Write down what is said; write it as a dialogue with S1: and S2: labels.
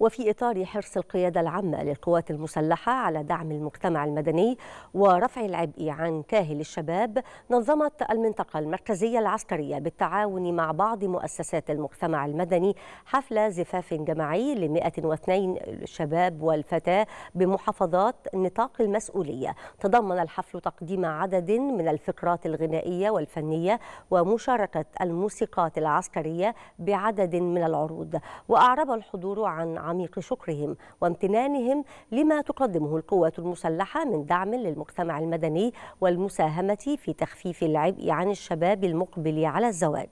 S1: وفي إطار حرص القيادة العامة للقوات المسلحة على دعم المجتمع المدني ورفع العبء عن كاهل الشباب نظمت المنطقة المركزية العسكرية بالتعاون مع بعض مؤسسات المجتمع المدني حفل زفاف جماعي ل 102 شباب والفتاة بمحافظات نطاق المسؤولية تضمن الحفل تقديم عدد من الفقرات الغنائية والفنية ومشاركة الموسيقات العسكرية بعدد من العروض وأعرب الحضور عن عميق شكرهم وامتنانهم لما تقدمه القوات المسلحة من دعم للمجتمع المدني والمساهمة في تخفيف العبء عن الشباب المقبل على الزواج